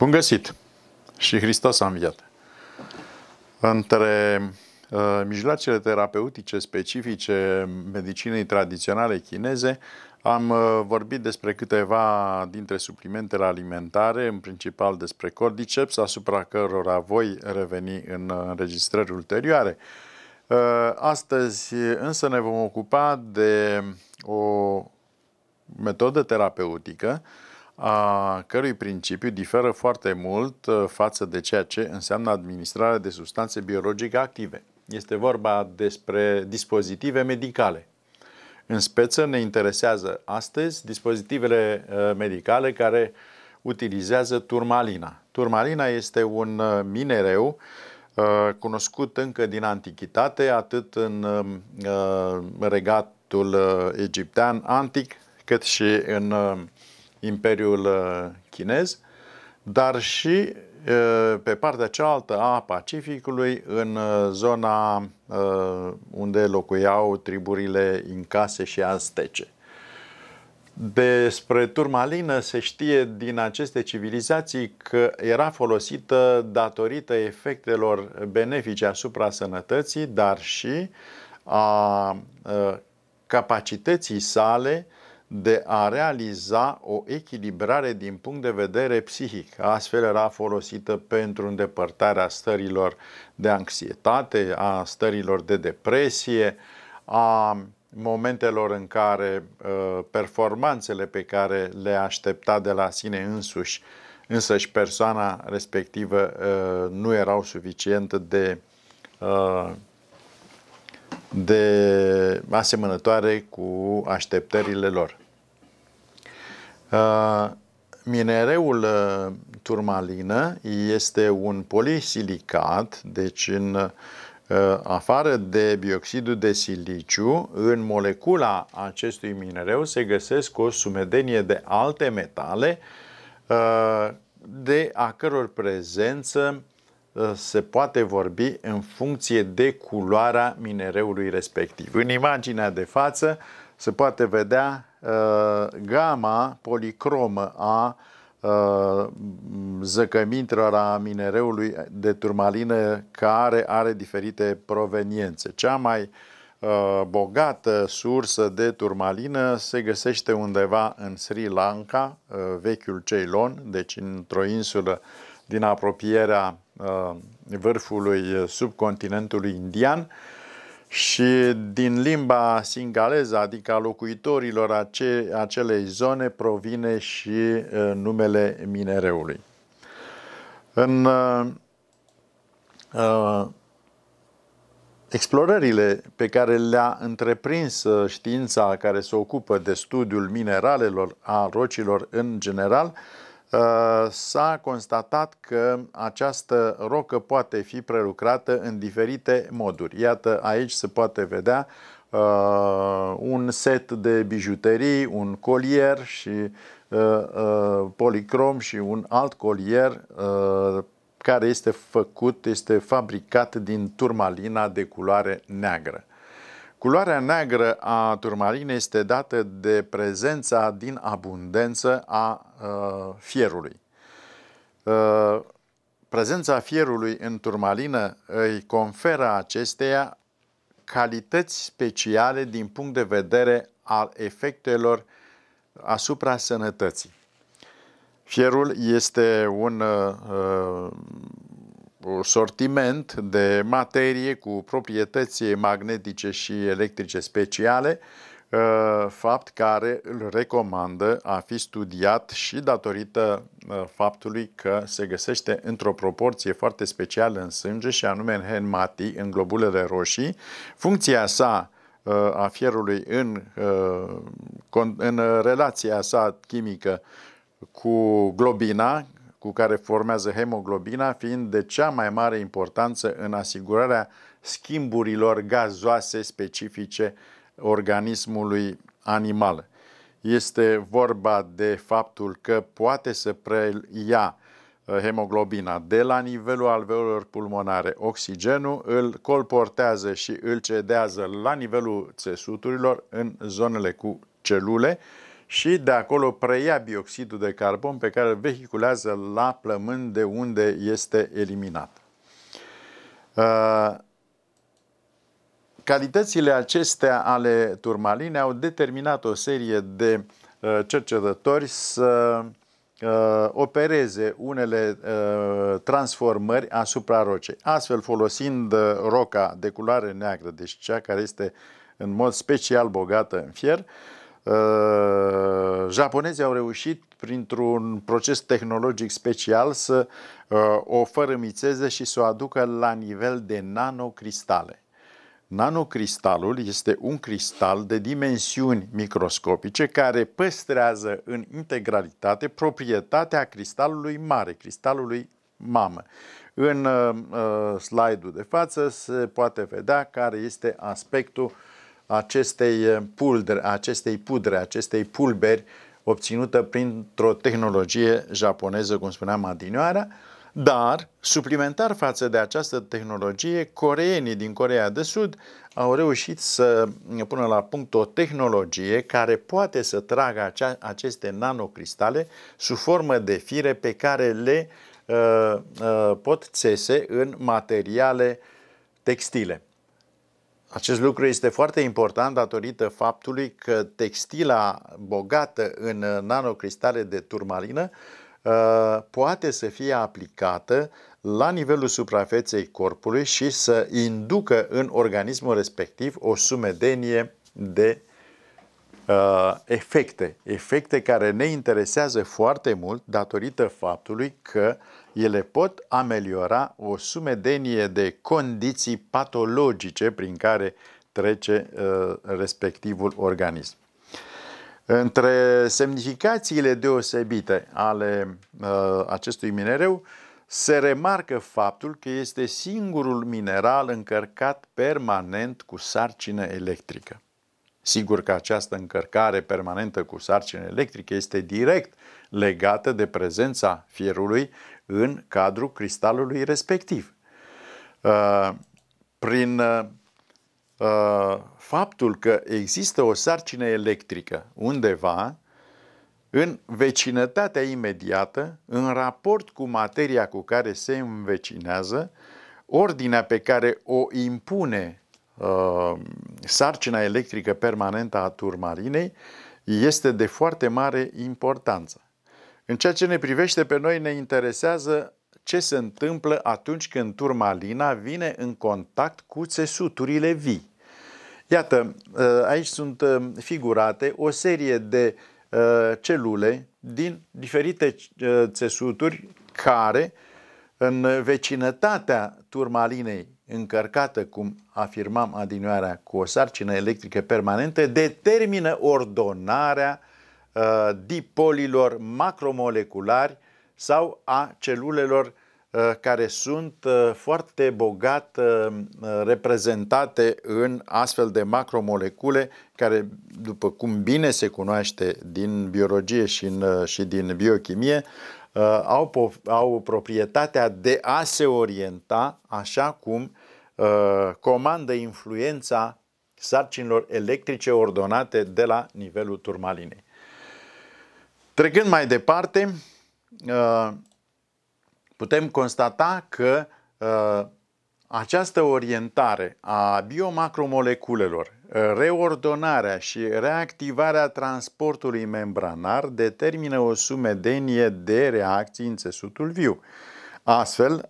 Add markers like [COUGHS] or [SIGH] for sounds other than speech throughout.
Bun găsit! Și Hristos a înviat. Între uh, mijloacele terapeutice specifice medicinei tradiționale chineze, am uh, vorbit despre câteva dintre suplimentele alimentare, în principal despre cordiceps, asupra cărora voi reveni în înregistrări ulterioare. Uh, astăzi însă ne vom ocupa de o metodă terapeutică uh, a cărui principiu diferă foarte mult uh, față de ceea ce înseamnă administrarea de substanțe biologice active. Este vorba despre dispozitive medicale. În speță ne interesează astăzi dispozitivele uh, medicale care utilizează turmalina. Turmalina este un uh, minereu cunoscut încă din antichitate, atât în um, regatul egiptean antic, cât și în um, Imperiul uh, Chinez, dar și uh, pe partea cealaltă a Pacificului, în uh, zona unde locuiau triburile incase și astece. Despre turmalină se știe din aceste civilizații că era folosită datorită efectelor benefice asupra sănătății, dar și a capacității sale de a realiza o echilibrare din punct de vedere psihic. Astfel era folosită pentru îndepărtarea stărilor de anxietate, a stărilor de depresie, a momentelor în care ă, performanțele pe care le aștepta de la sine însuși, și persoana respectivă ă, nu erau suficient de ă, de asemănătoare cu așteptările lor. Uh, minereul uh, turmalină este un polisilicat, deci în uh, afară de bioxidul de siliciu, în molecula acestui minereu se găsesc o sumedenie de alte metale de a căror prezență se poate vorbi în funcție de culoarea minereului respectiv. În imaginea de față se poate vedea uh, gama policromă a uh, zăcămintelor a minereului de turmalină care are diferite proveniențe. Cea mai uh, bogată sursă de turmalină se găsește undeva în Sri Lanka, uh, vechiul Ceylon, deci într-o insulă din apropierea uh, vârfului uh, subcontinentului indian, uh, și din limba singaleză, adică a locuitorilor ace, acelei zone, provine și uh, numele minereului. În uh, uh, explorările pe care le-a întreprins uh, știința care se ocupă de studiul mineralelor, a rocilor în general, uh, Uh, s-a constatat că această rocă poate fi prelucrată în diferite moduri. Iată, aici se poate vedea uh, un set de bijuterii, un colier și uh, uh, policrom și un alt colier uh, care este făcut, este fabricat din turmalina de culoare neagră. Culoarea neagră a turmalinei este dată de prezența din abundență a uh, fierului. Uh, prezența fierului în turmalină îi conferă acesteia calități speciale din punct de vedere al efectelor asupra sănătății. Fierul este un uh, uh sortiment de materie cu proprietăți magnetice și electrice speciale, uh, fapt care îl recomandă a fi studiat și datorită uh, faptului că se găsește într-o proporție foarte specială în sânge și anume în hematii, în globulele roșii. Funcția sa uh, a fierului în, în relația sa chimică cu globina, cu care formează hemoglobina, fiind de cea mai mare importanță în asigurarea schimburilor gazoase specifice organismului animal. Este vorba de faptul că poate să preia uh, hemoglobina de la nivelul alveolelor pulmonare oxigenul, îl colportează și îl cedează la nivelul țesuturilor în zonele cu celule, și de acolo preia bioxidul de carbon pe care îl vehiculează la plămân de unde este eliminat. Uh, calitățile acestea ale turmaline au determinat o serie de uh, cercetători să uh, opereze unele transformări asupra rocei, astfel folosind roca de culoare neagră, deci cea care este în mod special bogată în fier, uh, Uh, japonezii au reușit printr-un proces tehnologic special să uh, o fărâmițeze și să o aducă la nivel de nanocristale. Nanocristalul este un cristal de dimensiuni microscopice care păstrează în integralitate proprietatea cristalului mare, cristalului mamă. În uh, uh slide-ul de față se poate vedea care este aspectul uh, acestei eh, pulder, acestei pudre, acestei pulberi obținută printr-o tehnologie japoneză, cum spuneam adinioara, dar, suplimentar față de această tehnologie, coreenii din Corea de Sud au reușit să pună la punct o tehnologie care poate să tragă acea, aceste nanocristale sub formă de fire pe care le uh, uh, pot țese în materiale textile. Acest lucru este foarte important datorită faptului că textila bogată în nanocristale de turmalină uh, poate să fie aplicată la nivelul suprafeței corpului și să inducă în organismul respectiv o sumedenie de uh, efecte, efecte care ne interesează foarte mult datorită faptului că ele pot ameliora o sumedenie de condiții patologice prin care trece uh, respectivul organism. Între semnificațiile deosebite ale uh, acestui minereu se remarcă faptul că este singurul mineral încărcat permanent cu sarcină electrică. Sigur că această încărcare permanentă cu sarcină electrică este direct legată de prezența fierului în cadrul cristalului respectiv. Uh, prin uh, uh, faptul că există o sarcină electrică undeva, în vecinătatea imediată, în raport cu materia cu care se învecinează, ordinea pe care o impune Uh, sarcina electrică permanentă a turmalinei este de foarte mare importanță. În ceea ce ne privește pe noi ne interesează ce se întâmplă atunci când turmalina vine în contact cu țesuturile vii. Iată, uh, aici sunt uh, figurate o serie de celule din diferite țesuturi care în vecinătatea turmalinei încărcată, cum afirmam adinioarea, cu o sarcină electrică permanentă, determină ordonarea uh, dipolilor macromoleculari sau a celulelor uh, care sunt uh, foarte bogat uh, reprezentate în astfel de macromolecule care, după cum bine se cunoaște din biologie și, în, uh, și din biochimie, uh, au, au proprietatea de a se orienta așa cum Uh, comandă influența sarcinilor electrice ordonate de la nivelul turmalinei. Trecând mai departe, uh, putem constata că uh, această orientare a biomacromoleculelor, reordonarea și reactivarea transportului membranar determină o sumedenie de reacții în țesutul viu. Astfel,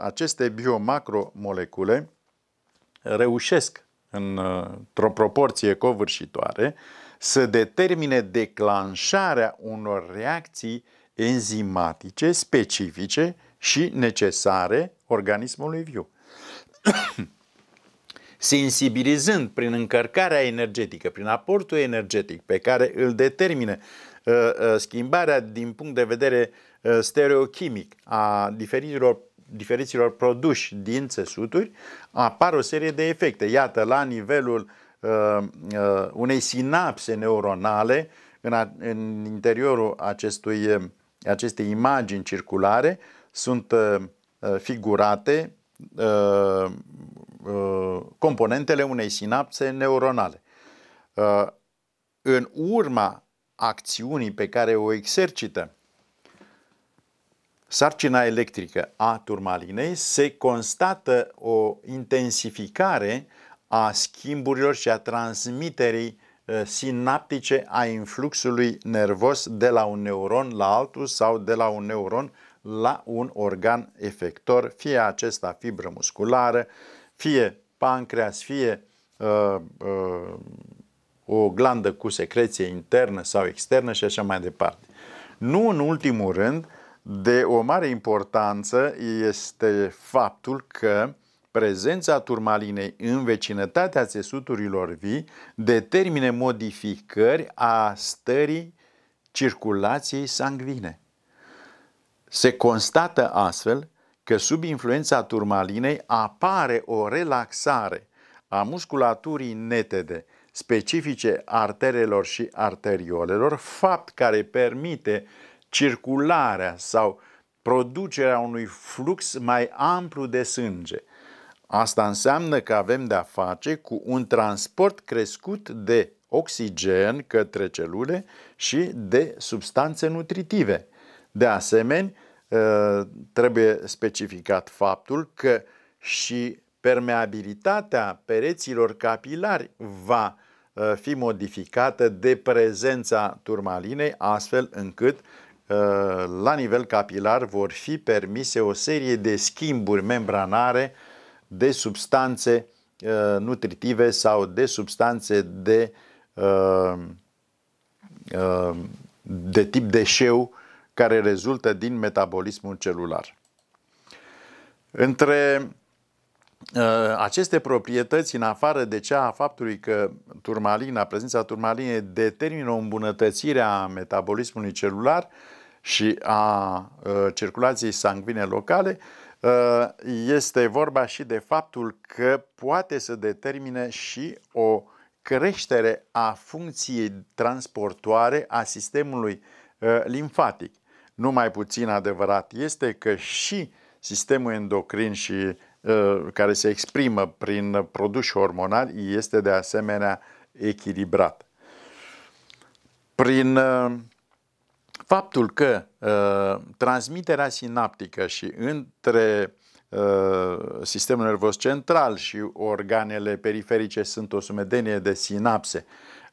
aceste biomacromolecule reușesc într-o proporție covârșitoare să determine declanșarea unor reacții enzimatice specifice și necesare organismului viu. [COUGHS] Sensibilizând prin încărcarea energetică, prin aportul energetic pe care îl determină uh, uh, schimbarea din punct de vedere uh, stereochimic a diferitelor diferiților produși din țesuturi, apar o serie de efecte. Iată, la nivelul uh, uh, unei sinapse neuronale în, a, în interiorul acestui, uh, acestei imagini circulare sunt uh, uh, figurate uh, uh, componentele unei sinapse neuronale. Uh, în urma acțiunii pe care o exercită sarcina electrică a turmalinei se constată o intensificare a schimburilor și a transmiterii uh, sinaptice a influxului nervos de la un neuron la altul sau de la un neuron la un organ efector, fie acesta fibră musculară, fie pancreas, fie uh, uh, o glandă cu secreție internă sau externă și așa mai departe. Nu în ultimul rând, uh, de o mare importanță este faptul că prezența turmalinei în vecinătatea țesuturilor vii determine modificări a stării circulației sanguine. Se constată astfel că sub influența turmalinei apare o relaxare a musculaturii netede, specifice arterelor și arteriolelor, fapt care permite uh, circularea sau producerea unui flux mai amplu de sânge. Asta înseamnă că avem de-a face cu un transport crescut de oxigen către celule și de substanțe nutritive. De asemenea, ă, trebuie specificat faptul că și permeabilitatea pereților capilari va ă, fi modificată de prezența turmalinei, astfel încât Uh, la nivel capilar vor fi permise o serie de schimburi membranare de substanțe uh, nutritive sau de substanțe de, uh, de tip deșeu care rezultă din metabolismul celular. Între aceste proprietăți, în afară de cea a faptului că turmalina, prezența turmalinei determină o îmbunătățire a metabolismului celular, și a uh, circulației sanguine locale, uh, este vorba și de faptul că poate să determine și o creștere a funcției transportoare a sistemului uh, limfatic. Nu mai puțin adevărat este că și sistemul endocrin și care se exprimă prin produși hormonali este de asemenea echilibrat. Prin Faptul că uh, transmiterea sinaptică și între uh, sistemul nervos central și organele periferice sunt o sumedenie de sinapse,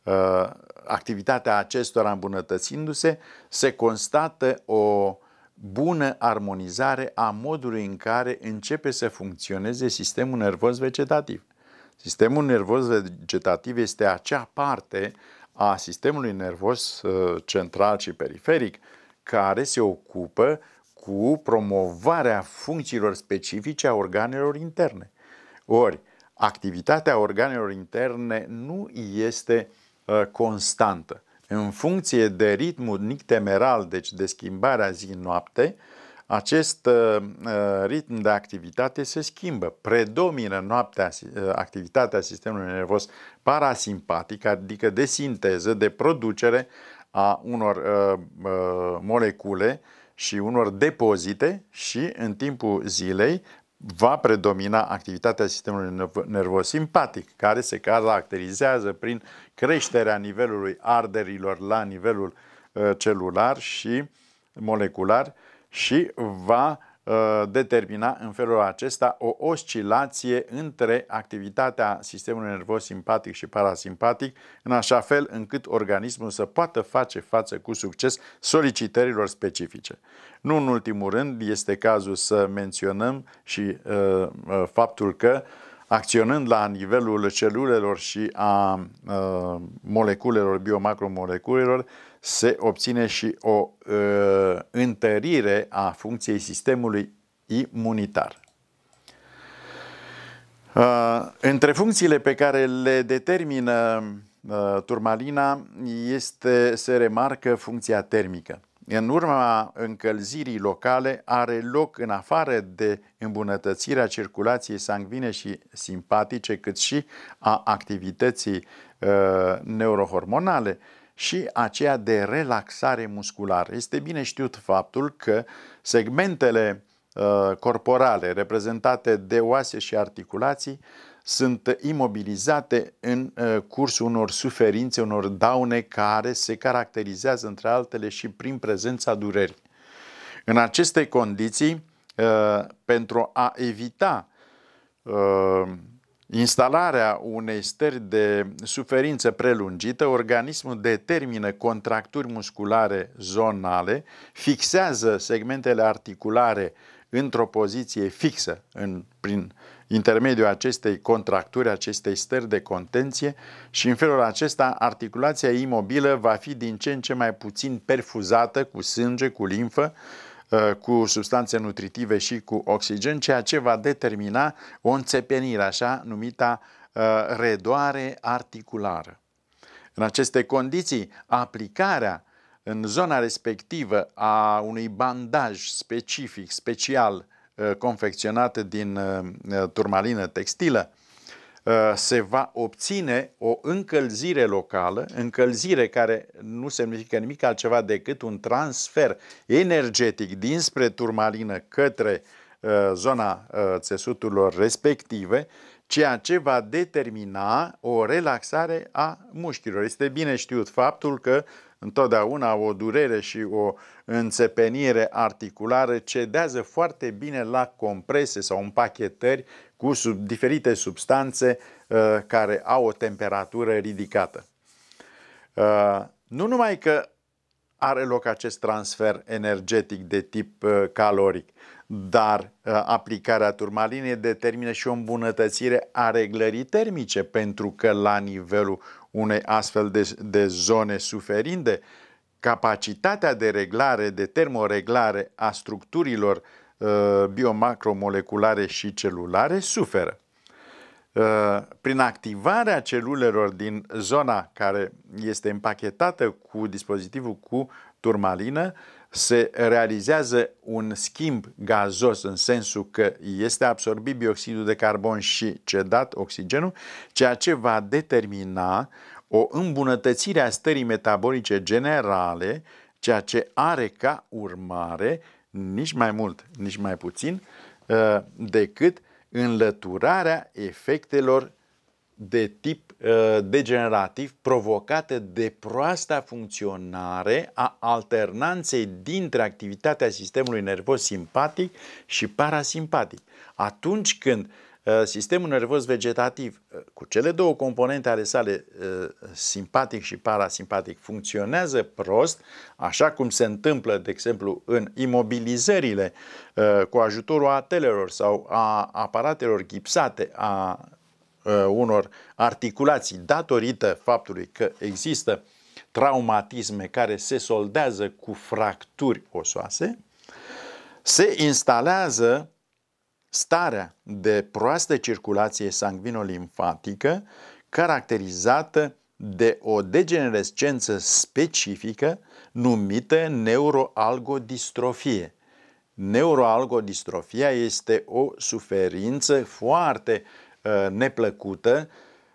uh, activitatea acestora îmbunătățindu-se, se constată o bună armonizare a modului în care începe să funcționeze sistemul nervos vegetativ. Sistemul nervos vegetativ este acea parte a sistemului nervos ă, central și periferic, care se ocupă cu promovarea funcțiilor specifice a organelor interne. Ori, activitatea organelor interne nu este ă, constantă. În funcție de ritmul nictemeral, deci de schimbarea zi-noapte, uh, acest uh, uh, ritm de activitate se schimbă. Predomină noaptea uh, activitatea sistemului nervos parasimpatic, adică de sinteză, de producere a unor molecule și unor depozite și în timpul zilei va predomina activitatea sistemului nervos simpatic, care se caracterizează prin creșterea nivelului arderilor la nivelul celular și molecular și va uh, determina în felul acesta o oscilație între activitatea sistemului nervos simpatic și parasimpatic, în așa fel încât organismul să poată face față cu succes solicitărilor specifice. Nu în ultimul rând este cazul să menționăm și uh, uh faptul că acționând la nivelul celulelor și a uh, moleculelor, biomacromoleculelor, se obține și o uh, întărire a funcției sistemului imunitar. Uh, între funcțiile pe care le determină uh, turmalina este, se remarcă funcția termică. În urma încălzirii locale are loc în afară de îmbunătățirea circulației sanguine și simpatice, cât și a activității uh, neurohormonale. Uh, și aceea de relaxare musculară. Este bine știut faptul că segmentele uh, corporale reprezentate de oase și articulații sunt imobilizate în uh, cursul unor suferințe, unor daune care se caracterizează între altele și prin prezența durerii. În aceste condiții, uh, pentru a evita uh, instalarea unei stări de suferință prelungită, organismul determină contracturi musculare zonale, fixează segmentele articulare într-o poziție fixă în, prin intermediul acestei contracturi, acestei stări de contenție și în felul acesta articulația imobilă va fi din ce în ce mai puțin perfuzată cu sânge, cu limfă Uh, cu substanțe nutritive și cu oxigen, ceea ce va determina o înțepenire, așa numita uh, redoare articulară. În aceste condiții, aplicarea în zona respectivă a unui bandaj specific, special, uh, confecționat din turmalină textilă, Uh, se va obține o încălzire locală, încălzire care nu semnifică nimic altceva decât un transfer energetic dinspre turmalină către uh, zona uh, țesuturilor respective, ceea ce va determina o relaxare a mușchilor. Este bine știut faptul că întotdeauna o durere și o înțepenire articulară cedează foarte bine la comprese sau împachetări cu sub, diferite substanțe uh, care au o temperatură ridicată. Uh, nu numai că are loc acest transfer energetic de tip uh, caloric, dar uh, aplicarea turmalinei determină și o îmbunătățire a reglării termice, pentru că la nivelul unei astfel de, de zone suferinde, capacitatea de reglare, de termoreglare a structurilor uh, biomacromoleculare și celulare suferă. Uh, prin activarea celulelor din zona care este împachetată cu dispozitivul cu turmalină, se realizează un schimb gazos în sensul că este absorbit bioxidul de carbon și cedat oxigenul, ceea ce va determina o îmbunătățire a stării metabolice generale, ceea ce are ca urmare nici mai mult, nici mai puțin, uh, decât înlăturarea efectelor de tip uh, degenerativ provocate de proasta funcționare a alternanței dintre activitatea sistemului nervos simpatic și parasimpatic. Atunci când uh, sistemul nervos vegetativ, uh, cu cele două componente ale sale, uh, simpatic și parasimpatic, funcționează prost, așa cum se întâmplă, de exemplu, în imobilizările uh, cu ajutorul atelelor sau a aparatelor gipsate, a uh, unor articulații datorită faptului că există traumatisme care se soldează cu fracturi osoase, se instalează starea de proastă circulație sanguinolimfatică caracterizată de o degenerescență specifică numită neuroalgodistrofie. Neuroalgodistrofia este o suferință foarte uh, Uh, neplăcută,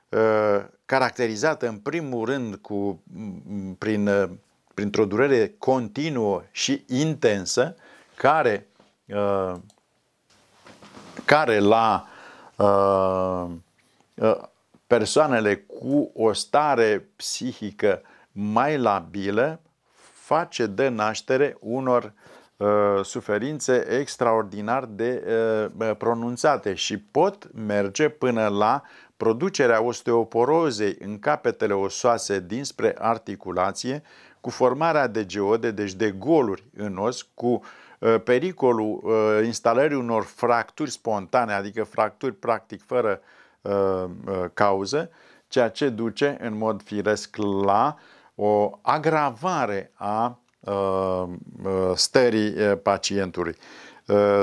uh, caracterizată în primul rând cu, prin, uh, printr-o durere continuă și intensă, care, care la persoanele cu o stare psihică mai labilă face de naștere unor Uh, suferințe extraordinar de uh, uh, pronunțate și pot merge până la producerea osteoporozei în capetele osoase dinspre articulație, cu formarea de geode, deci de goluri în os, cu pericolul instalării unor fracturi spontane, adică fracturi practic fără cauză, ceea ce duce în mod firesc la o agravare a Uh, uh, stării uh, pacientului.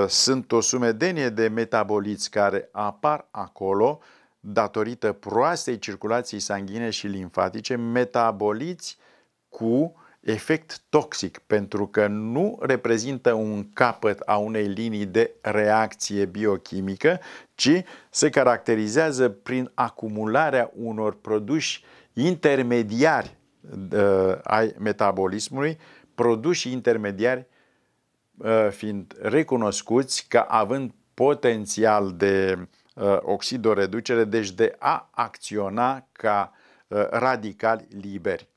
Sunt o sumedenie de metaboliți care apar acolo datorită proastei circulației sanguine și limfatice, metaboliți cu efect toxic, pentru că nu reprezintă un capăt a unei linii de reacție biochimică, ci se caracterizează prin acumularea unor produși intermediari ai metabolismului, uh, produși intermediari uh, fiind recunoscuți ca având potențial de uh, oxidoreducere, deci de a acționa ca uh, radicali liberi.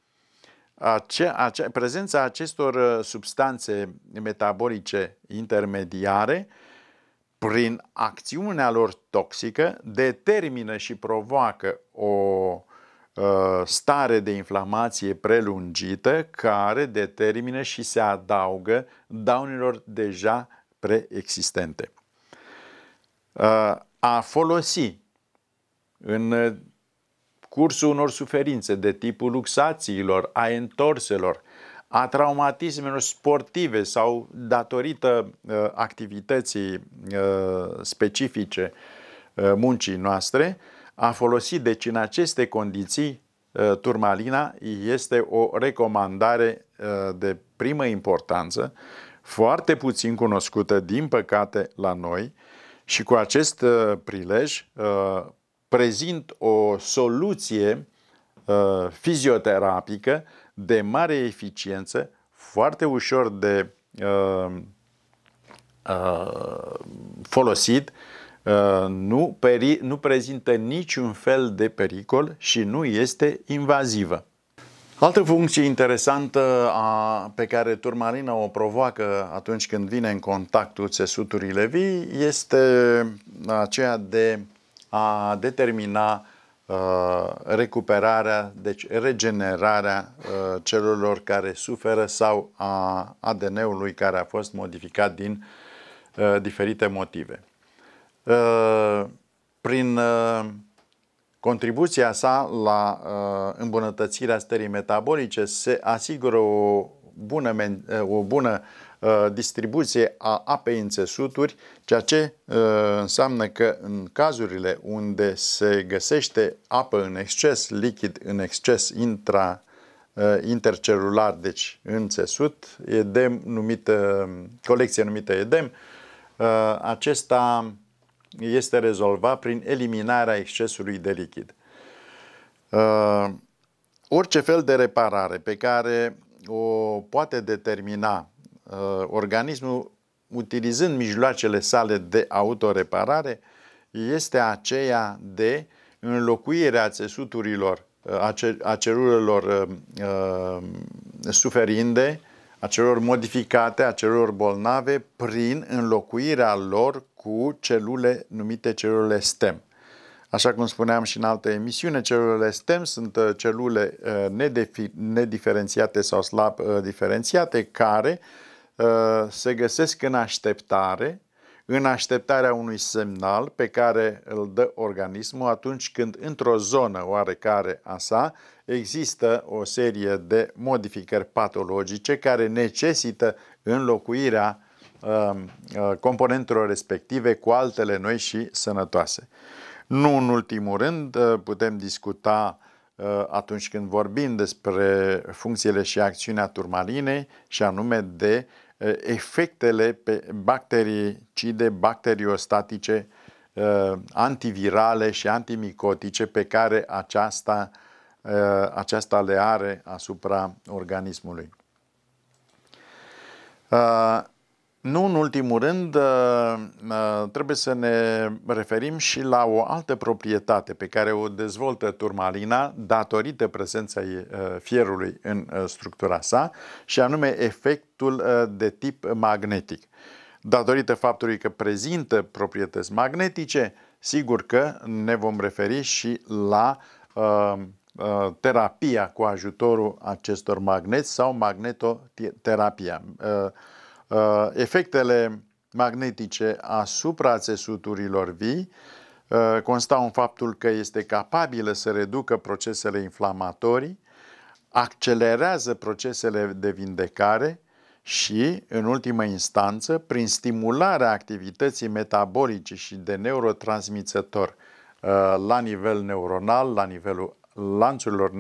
Ace, ace, prezența acestor substanțe metabolice intermediare prin acțiunea lor toxică determină și provoacă o Uh, stare de inflamație prelungită care determină și se adaugă daunelor deja preexistente. Uh, a folosi în uh, cursul unor suferințe de tipul luxațiilor, a entorselor, a traumatismelor sportive sau datorită activității specifice muncii noastre, a folosi deci în aceste condiții uh, turmalina este o recomandare uh, de primă importanță, foarte puțin cunoscută, din păcate, la noi și cu acest uh, prilej prezint o soluție fizioterapică de mare eficiență, foarte ușor de folosit Uh, nu, peri, nu prezintă niciun fel de pericol și nu este invazivă. Altă funcție interesantă a, pe care turmalina o provoacă atunci când vine în contact cu țesuturile vii este aceea de a determina uh, recuperarea, deci regenerarea uh, celulor care suferă sau a ADN-ului care a fost modificat din uh, diferite motive. Uh, prin uh, contribuția sa la uh, îmbunătățirea stării metabolice se asigură o bună, o bună distribuție a apei în țesuturi, ceea ce înseamnă că în cazurile unde se găsește apă în exces, lichid în exces intra, intercelular, deci în țesut, edem numită, colecție numită edem, acesta este rezolvat prin eliminarea excesului de lichid. Uh, orice fel de reparare pe care o poate determina uh, organismul utilizând mijloacele sale de autoreparare este aceea de înlocuirea țesuturilor, uh, a, a celulelor uh, uh, suferinde, a celor modificate, a celor bolnave, prin înlocuirea lor cu celule numite celule STEM. Așa cum spuneam și în altă emisiune, celulele STEM sunt uh, celule uh, nediferențiate sau slab uh, diferențiate care se găsesc în așteptare, în așteptarea unui semnal pe care îl dă organismul atunci când într-o zonă oarecare a sa există o serie de modificări patologice care necesită înlocuirea Um, uh, componentelor respective cu altele noi și sănătoase. Nu în ultimul rând, uh, putem discuta uh, atunci când vorbim despre funcțiile și acțiunea turmalinei și anume de efectele pe bactericide, bacteriostatice, antivirale și antimicotice pe care aceasta, aceasta le are asupra organismului. Nu în ultimul rând, uh, uh, trebuie să ne referim și la o altă proprietate pe care o dezvoltă turmalina datorită prezenței uh, fierului în structura sa și anume efectul de tip magnetic. Datorită faptului că prezintă proprietăți magnetice, sigur că ne vom referi și la terapia cu ajutorul acestor magneți sau magnetoterapia. Uh, efectele magnetice asupra țesuturilor vii uh, constau în faptul că este capabilă să reducă procesele inflamatorii, accelerează procesele de vindecare și, în ultimă instanță, prin stimularea activității metabolice și de neurotransmițător uh, la nivel neuronal, la nivelul lanțurilor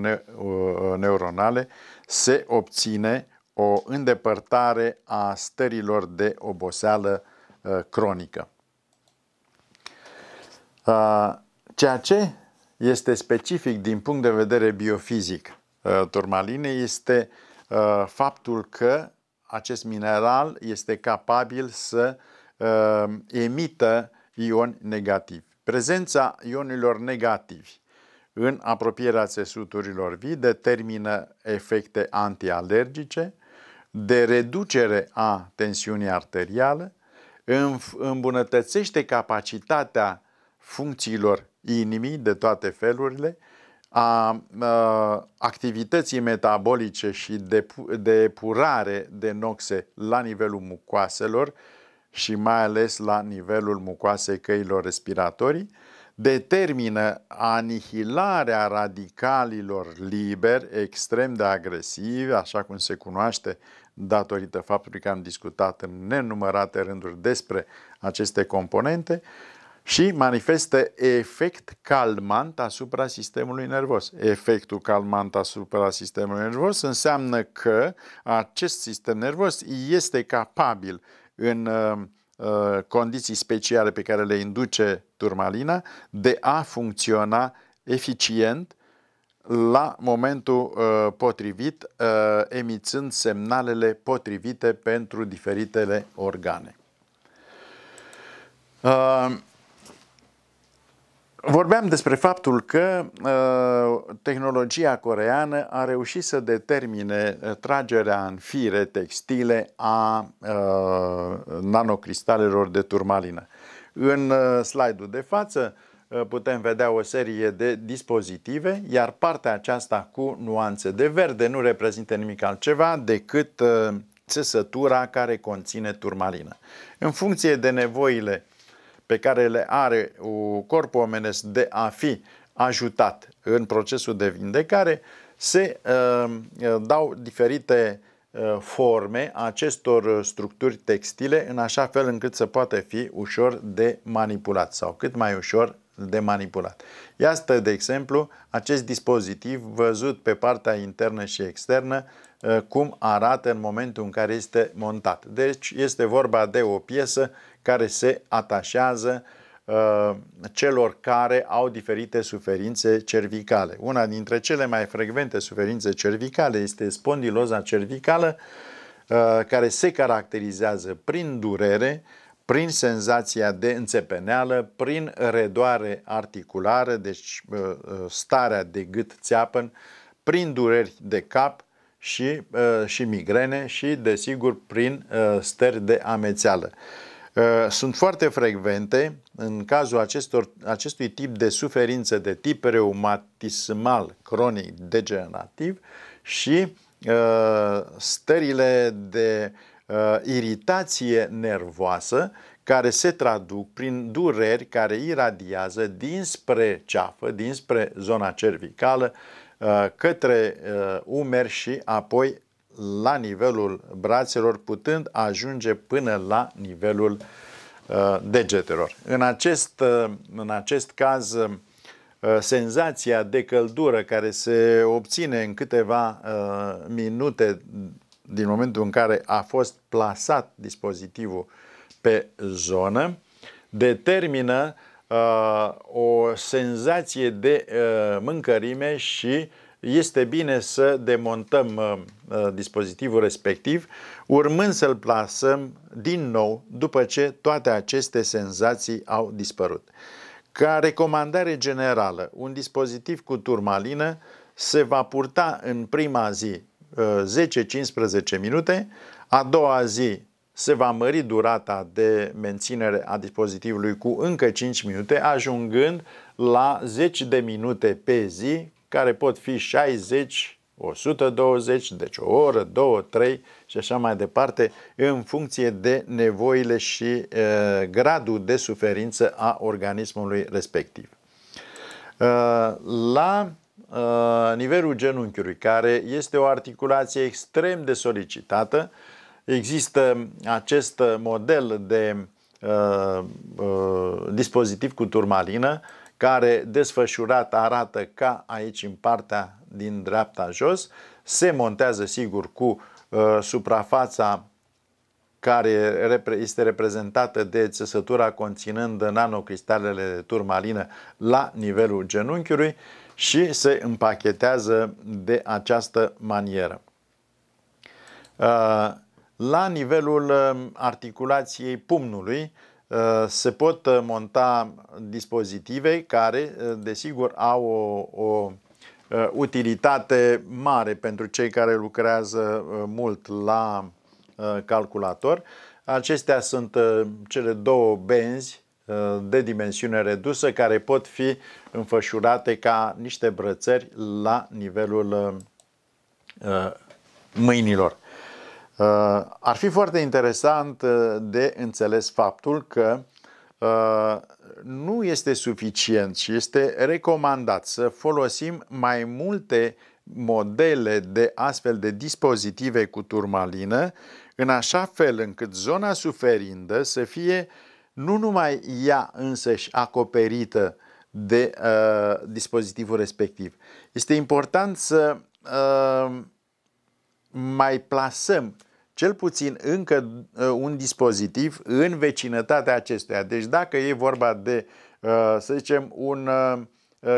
neuronale, se obține o îndepărtare a stărilor de oboseală uh, cronică. Uh, ceea ce este specific din punct de vedere biofizic uh, turmaline este faptul că acest mineral este capabil să emită ioni negativi. Prezența ionilor negativi în apropierea țesuturilor vii determină efecte antialergice, de reducere a tensiunii arteriale, îmbunătățește capacitatea funcțiilor inimii de toate felurile, a, a activității metabolice și de, de epurare de noxe la nivelul mucoaselor și mai ales la nivelul mucoasei căilor respiratorii, determină anihilarea radicalilor liberi extrem de agresivi, așa cum se cunoaște uh, datorită faptului că am discutat în nenumărate rânduri despre aceste componente și manifestă efect calmant asupra sistemului nervos. Efectul calmant asupra sistemului nervos înseamnă că acest sistem nervos este capabil în uh, uh condiții speciale pe care le induce turmalina de a funcționa eficient la momentul uh, potrivit, uh, emițând semnalele potrivite pentru diferitele organe. Uh, vorbeam despre faptul că uh, tehnologia coreană a reușit să determine uh, tragerea în fire textile a uh, nanocristalelor de turmalină. În uh, slide-ul de față uh, Eh, putem vedea o serie de dispozitive, iar partea aceasta cu nuanțe de verde nu reprezintă nimic altceva decât eh, țesătura care conține turmalină. În funcție de nevoile pe care le are corpul omenesc de a fi ajutat în procesul de vindecare, se uh, dau diferite uh, forme acestor structuri textile în așa fel încât să poată fi ușor de manipulat sau cât mai ușor de manipulat. Iată, de exemplu, acest dispozitiv văzut pe partea internă și externă, uh, cum arată în momentul în care este montat. Deci este vorba de o piesă care se atașează uh, celor care au diferite suferințe cervicale. Una dintre cele mai frecvente suferințe cervicale este spondiloza cervicală, uh, care se caracterizează prin durere, prin senzația de înțepeneală, prin redoare articulară, deci uh, uh, starea de gât țeapăn, prin dureri de cap și, uh, și migrene și, desigur, prin stări de amețeală. Sunt foarte frecvente în cazul acestor, acestui tip de suferință de tip reumatismal cronic degenerativ și stările de uh, uh, iritație nervoasă care se traduc prin dureri care iradiază dinspre ceafă, dinspre zona cervicală, uh, către uh, umeri și apoi la nivelul brațelor, putând ajunge până la nivelul uh, degetelor. În acest, uh, în acest caz, uh, senzația de căldură care se obține în câteva uh, minute din momentul în care a fost plasat dispozitivul pe zonă, determină uh, o senzație de uh, mâncărime și este bine să demontăm uh, uh, dispozitivul respectiv, urmând să-l plasăm din nou după ce toate aceste senzații au dispărut. Ca recomandare generală, un dispozitiv cu turmalină se va purta în prima zi 10-15 minute. A doua zi se va mări durata de menținere a dispozitivului cu încă 5 minute, ajungând la 10 de minute pe zi, care pot fi 60, 120, deci o oră, două, trei și așa mai departe, în funcție de nevoile și e, gradul de suferință a organismului respectiv. E, la Uh, nivelul genunchiului, care este o articulație extrem de solicitată. Există acest model de uh, uh, dispozitiv cu turmalină, care desfășurat arată ca aici în partea din dreapta jos, se montează sigur cu uh, suprafața care este reprezentată de țesătura conținând nanocristalele de turmalină la nivelul genunchiului și se împachetează de această manieră. Uh, la nivelul um, articulației pumnului uh, se pot uh, monta dispozitive care, desigur, au o, o utilitate mare pentru cei care lucrează mult la calculator. Acestea sunt cele două benzi Uh, de dimensiune redusă care pot fi înfășurate ca niște brățări la nivelul uh, uh, mâinilor. Ar fi foarte interesant de înțeles faptul că nu este suficient și este recomandat să folosim mai multe modele de astfel de dispozitive cu turmalină, în așa fel încât zona suferindă să fie uh, nu numai ea însăși acoperită de uh, dispozitivul respectiv. Este important să uh, mai plasăm cel puțin încă uh, un dispozitiv în vecinătatea acestuia. Deci dacă e vorba de, uh, să zicem, un uh, uh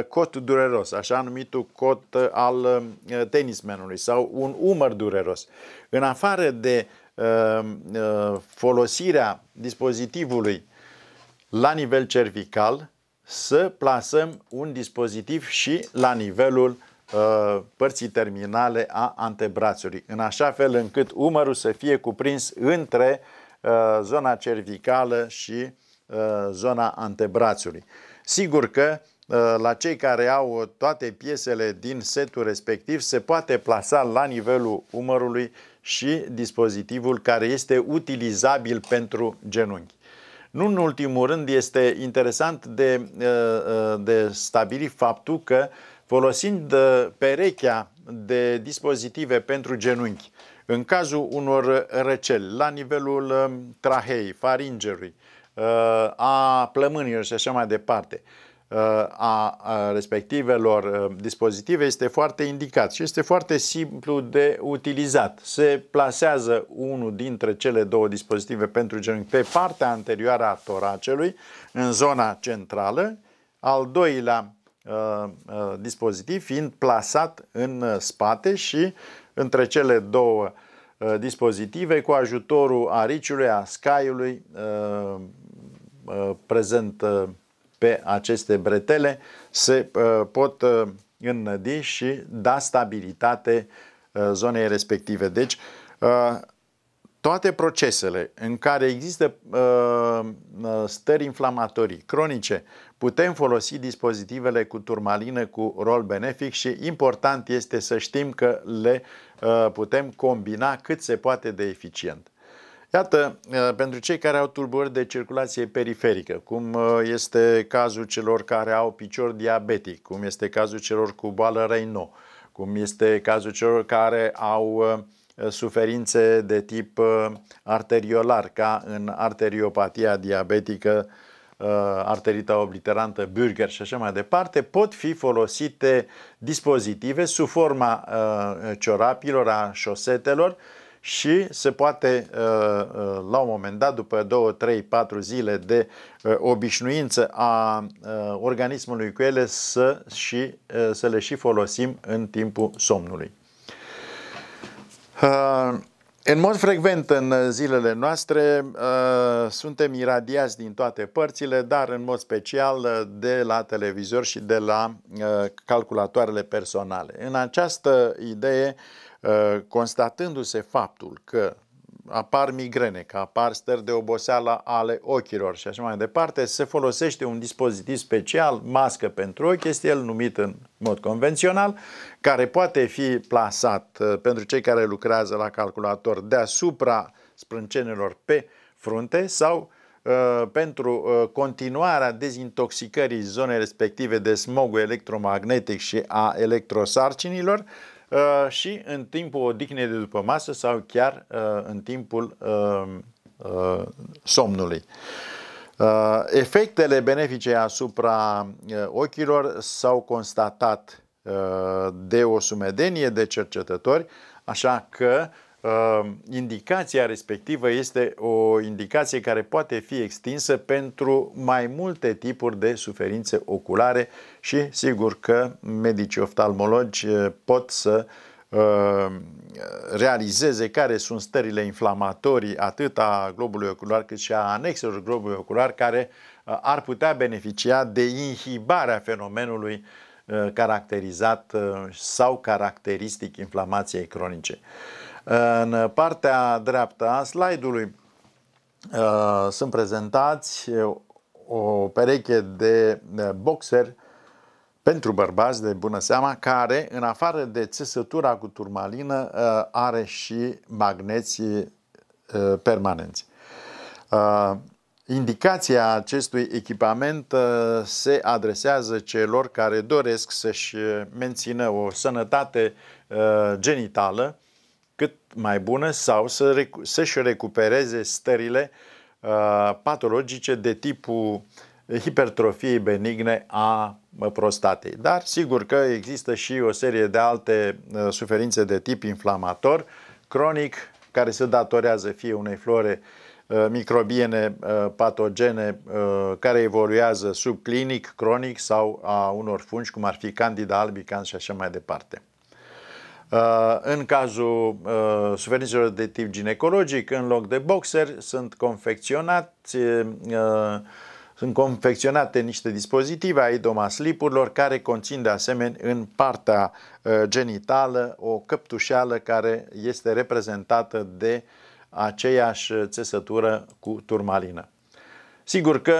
cot dureros, așa numitul cot uh, al uh, tenismenului sau un umăr dureros, în afară de uh, Uh, uh, folosirea dispozitivului la nivel cervical, să plasăm un dispozitiv și la nivelul uh, părții terminale a antebrațului, în așa fel încât umărul să fie cuprins între zona cervicală și zona antebrațului. Sigur că la cei care au toate piesele din setul respectiv se poate plasa la nivelul umărului și dispozitivul care este utilizabil pentru genunchi. Nu în ultimul rând este interesant de, uh, uh, de stabilit faptul că folosind uh, perechea de dispozitive pentru genunchi, în cazul unor răceli la nivelul um, traheei, faringerului, a plămânilor și așa mai departe, a respectivelor uh, dispozitive este foarte indicat și este foarte simplu de utilizat. Se plasează unul dintre cele două dispozitive pentru genunchi pe partea anterioară a toracelui, în zona centrală, al doilea uh, uh, dispozitiv fiind plasat în spate și între cele două dispozitive cu ajutorul ariciului, a scaiului prezent pe aceste bretele se uh, pot uh, înnădi și da stabilitate uh, zonei respective. Deci, toate procesele în care există stări inflamatorii cronice, putem folosi dispozitivele cu turmalină cu rol benefic și important este să știm că le putem combina cât se poate de eficient. Iată, uh, pentru cei care au tulburări de circulație periferică, cum uh, este cazul celor care au picior diabetic, cum este cazul celor cu boală Raynaud, cum este cazul celor care au uh, suferințe de tip arteriolar, ca în arteriopatia diabetică, arterita obliterantă, Burger și așa mai departe, pot fi folosite dispozitive sub forma ciorapilor, a șosetelor, și se poate uh, uh, la un moment dat, după 2, 3, 4 zile de uh, obișnuință a organismului cu ele, să, și, să le și folosim în timpul somnului. În mod frecvent în zilele noastre suntem iradiați din toate părțile, dar în mod special de la televizor și de la calculatoarele personale. În această idee Uh, constatându-se faptul că apar migrene, că apar stări de oboseală ale ochilor și așa mai departe, se folosește un dispozitiv special, mască pentru ochi, este el numit în mod convențional, care poate fi plasat uh, pentru cei care lucrează la calculator deasupra sprâncenelor pe frunte sau uh, pentru uh, continuarea dezintoxicării zonei respective de smogul electromagnetic și a electrosarcinilor, uh, Uh, și în timpul odihnei de după masă sau chiar uh, în timpul uh, somnului. Efectele benefice asupra ochilor s-au constatat de o sumedenie de cercetători, așa că Ehm, indicația respectivă este o indicație care poate fi extinsă pentru mai multe tipuri de suferințe oculare și sigur că medicii oftalmologi eh, pot să ehm, realizeze care sunt stările inflamatorii atât a globului ocular cât și a anexelor globului ocular care eh, ar putea beneficia de inhibarea fenomenului eh, caracterizat sau caracteristic inflamației cronice. În partea dreaptă a slide-ului uh, sunt prezentați uh, o pereche de boxeri pentru bărbați, de bună seama, care, în afară de țesătura cu turmalină, uh, are și magneții permanenți. Indicația acestui echipament se adresează celor care doresc să-și mențină o sănătate genitală mai bună sau să recu- să-și recupereze stările uh, patologice de tipul hipertrofiei benigne a uh, prostatei. Dar sigur că există și o serie de alte uh, suferințe de tip inflamator cronic care se datorează fie unei flore uh, microbiene uh, patogene care evoluează subclinic, cronic sau a unor fungi cum ar fi candida albicans și așa mai departe. Uh, în cazul uh, suferințelor de tip ginecologic, în loc de boxer, sunt confecționați uh, sunt confecționate niște dispozitive a slipurilor care conțin de asemenea în partea genitală o căptușeală care este reprezentată de aceeași țesătură cu turmalină. Sigur că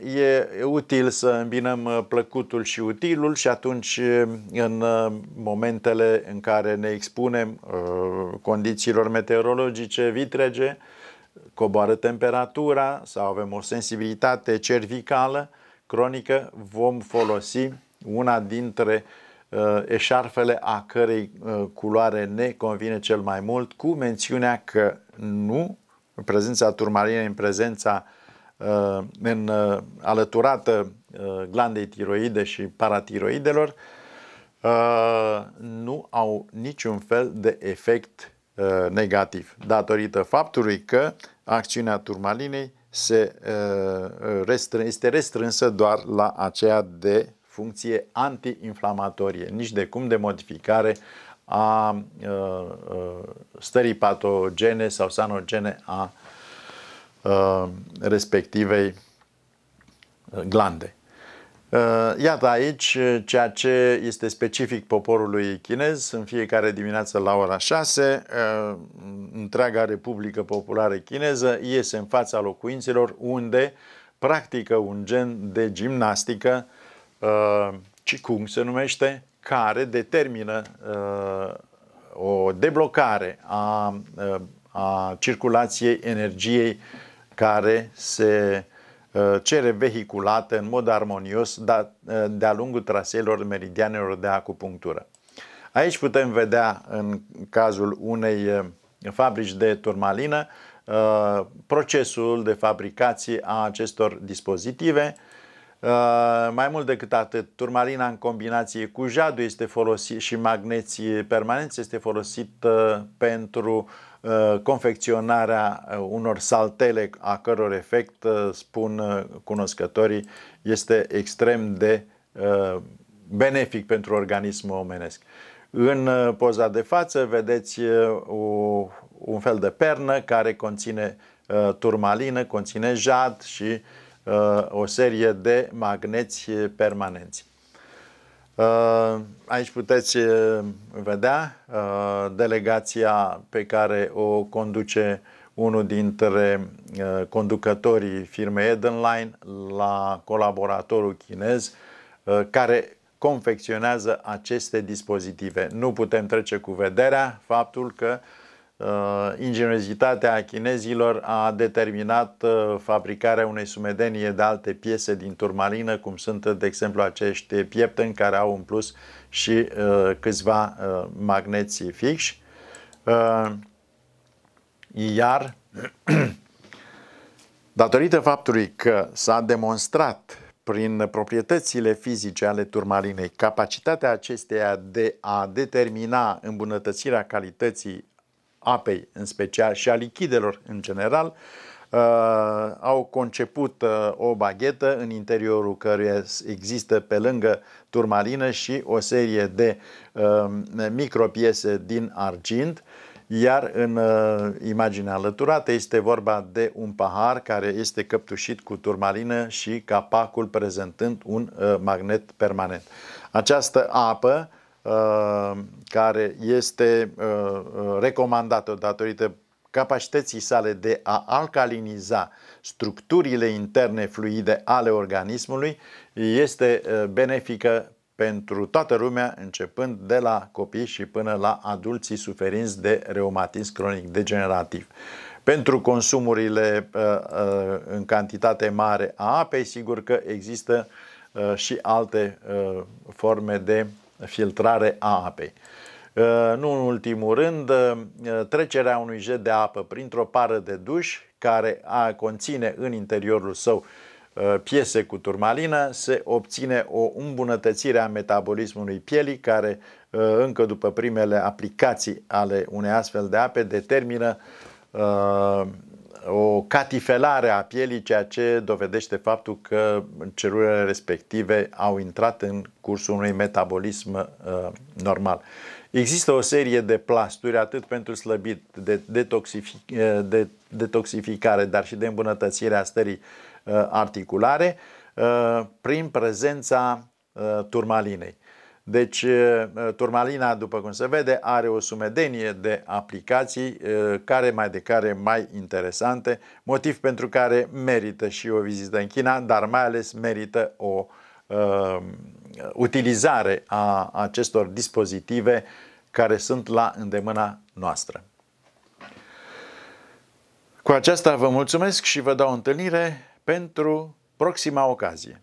uh, e util să îmbinăm uh, plăcutul și utilul și atunci uh, în momentele în care ne expunem condițiilor meteorologice vitrege, coboară temperatura sau avem o sensibilitate cervicală cronică, vom folosi una dintre eșarfele a cărei culoare ne convine cel mai mult, cu mențiunea că nu, în prezența turmaline, în prezența Uh, în, uh, alăturată uh, glandei tiroide și paratiroidelor, nu au niciun fel de efect negativ, datorită faptului că acțiunea turmalinei se, este restrânsă doar la aceea de funcție antiinflamatorie, nici de cum de modificare a stării patogene sau sanogene a Uh, respectivei uh, glande. Uh, iată aici ceea ce este specific poporului chinez. În fiecare dimineață la ora 6, întreaga Republică Populară Chineză iese în fața locuințelor unde practică un gen de gimnastică, Qigong se numește, care determină o deblocare a, a circulației energiei care se uh, cere vehiculată în mod armonios uh, de-a lungul traseelor meridianelor de acupunctură. Aici putem vedea în cazul unei uh, fabrici de turmalină procesul de fabricație a acestor dispozitive, Uh, mai mult decât atât, turmalina în combinație cu jadul este folosit și magneții permanenți este folosit uh, pentru uh, confecționarea unor saltele a căror efect, spun cunoscătorii, este extrem de benefic pentru organismul omenesc. În poza de față vedeți o, un fel de pernă care conține turmalină, conține jad și uh, Uh, o serie de magneți permanenți. Uh, aici puteți uh, vedea delegația pe care o conduce unul dintre conducătorii firmei Edenline la colaboratorul chinez care confecționează aceste dispozitive. Nu putem trece cu vederea faptul că uh, Uh, ingeniozitatea chinezilor a determinat uh, fabricarea unei sumedenie de alte piese din turmalină, cum sunt, de exemplu, acești pieptăni care au în plus și uh, câțiva magneți fixi. Iar, [CLEARS THROAT] datorită faptului că s-a demonstrat prin proprietățile fizice ale turmalinei, capacitatea acesteia de a determina îmbunătățirea calității apei în special și a lichidelor în general, uh, au conceput uh, o baghetă în interiorul căruia există pe lângă turmalină și o serie de uh, micropiese din argint iar în uh, imaginea alăturată este vorba de un pahar care este căptușit cu turmalină și capacul prezentând un uh, magnet permanent. Această apă Uh, care este uh, uh, recomandată datorită capacității sale de a alcaliniza structurile interne fluide ale organismului este benefică pentru toată lumea, începând de la copii și până la adulții suferinți de reumatism cronic degenerativ. Pentru consumurile în cantitate mare a apei, sigur că există și alte forme de filtrare a apei. Uh, nu în ultimul rând, uh, trecerea unui jet de apă printr-o pară de duș care a, conține în interiorul său uh, piese cu turmalină, se obține o îmbunătățire a metabolismului pielii care încă după primele aplicații ale unei astfel de ape determină o catifelare a pielii, ceea ce dovedește faptul că celulele respective au intrat în cursul unui metabolism uh, normal. Există o serie de plasturi, atât pentru slăbit, de, detoxific, uh, de detoxificare, dar și de îmbunătățire a stării uh, articulare, uh, prin prezența uh, turmalinei. Deci, turmalina, după cum se vede, are o sumedenie de aplicații, care mai de care mai interesante, motiv pentru care merită și o vizită în China, dar mai ales merită o uh, utilizare a acestor dispozitive care sunt la îndemâna noastră. Cu aceasta vă mulțumesc și vă dau întâlnire pentru proxima ocazie.